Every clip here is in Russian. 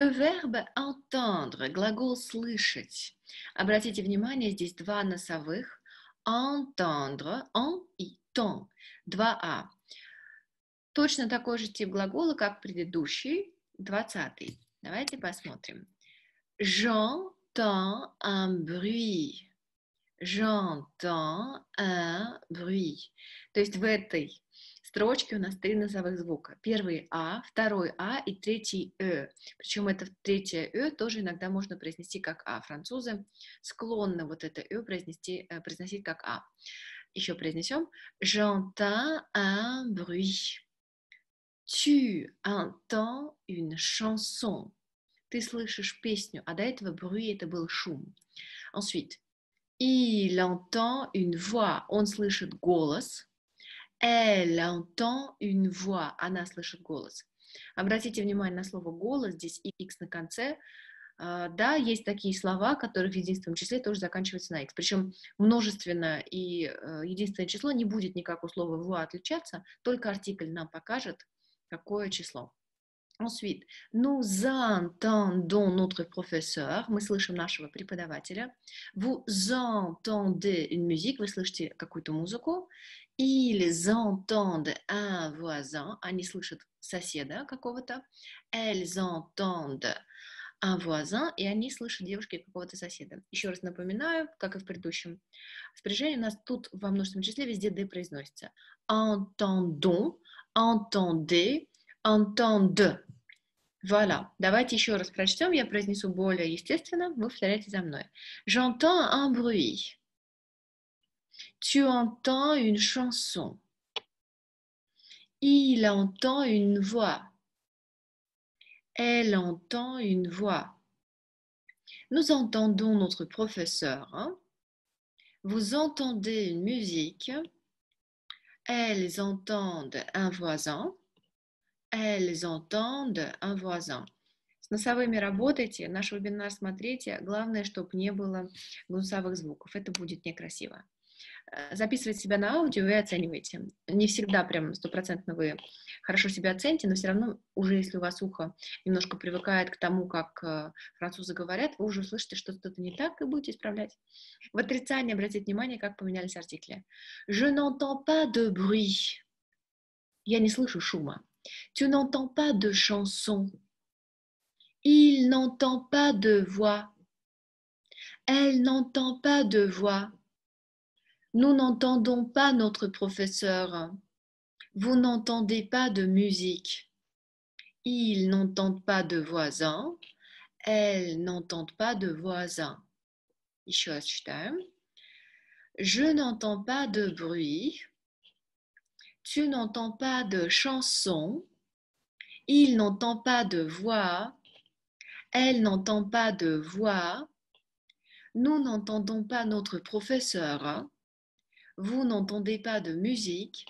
Верб entendre, глагол слышать. Обратите внимание, здесь два носовых. Entendre, en и ton, два а. Точно такой же тип глагола, как предыдущий, двадцатый. Давайте посмотрим. J'entends un bruit. J'entends un bruit. То есть в этой Строчки у нас три носовых звука. Первый А, второй А и третий Э. Причем это третье Э тоже иногда можно произнести как А. Французы склонны вот это Э произнести, э, произносить как А. Еще произнесем. J'entends un bruit. Tu entends une chanson. Ты слышишь песню, а до этого bruit это был шум. Ensuite, il entend une voix. Он слышит голос. Elle entend une voix. Она слышит голос. Обратите внимание на слово «голос», здесь «x» на конце. А, да, есть такие слова, которые в единственном числе тоже заканчиваются на «x». Причем множественно и э, единственное число не будет никак у слова «voix» отличаться, только артикль нам покажет, какое число. Ensuite, nous entendons notre professeur, мы слышим нашего преподавателя. Vous entendez une musique, вы слышите какую-то музыку. Ils entendent un voisin, они а слышат соседа какого-то. Elles entendent un voisin, и они слышат девушки какого-то соседа. Еще раз напоминаю, как и в предыдущем спряжении, у нас тут во множественном числе везде «д» произносится. Entendons, entendez, entende. Voilà. Давайте еще раз прочтем, я произнесу более естественно, вы повторяйте за мной. J'entends un bruit. Tu entends une chanson. Il entend une voix. Elle entend une voix. Nous entendons notre professeur. Hein. Vous entendez une musique. Elles entendent un voisin. Elles entendent un voisin. С носовыми работайте, наш вебинар смотрите. Главное, чтобы не было гнусовых звуков. Это будет некрасиво. Э, записывать себя на аудио и оцениваете. Не всегда прям стопроцентно вы хорошо себя оцените, но все равно уже если у вас ухо немножко привыкает к тому, как э, французы говорят, вы уже слышите, что что-то не так, и будете исправлять. В отрицании обратите внимание, как поменялись артикли. Je n'entends pas de bruit. Я не слышу шума. Tu n'entends pas de chanson. Il n'entend pas de voix. Elle n'entend pas de voix. Nous n'entendons pas notre professeur. Vous n'entendez pas de musique. Ils n'entendent pas de voisins. Elles n'entendent pas de voisins. Ich Je n'entends pas de bruit. Tu n'entends pas de chanson. Il n'entend pas de voix. Elle n'entend pas de voix. Nous n'entendons pas notre professeur vous n'entendez pas de musique,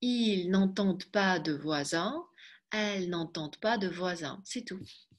ils n'entendent pas de voisins, elles n'entendent pas de voisins, c'est tout.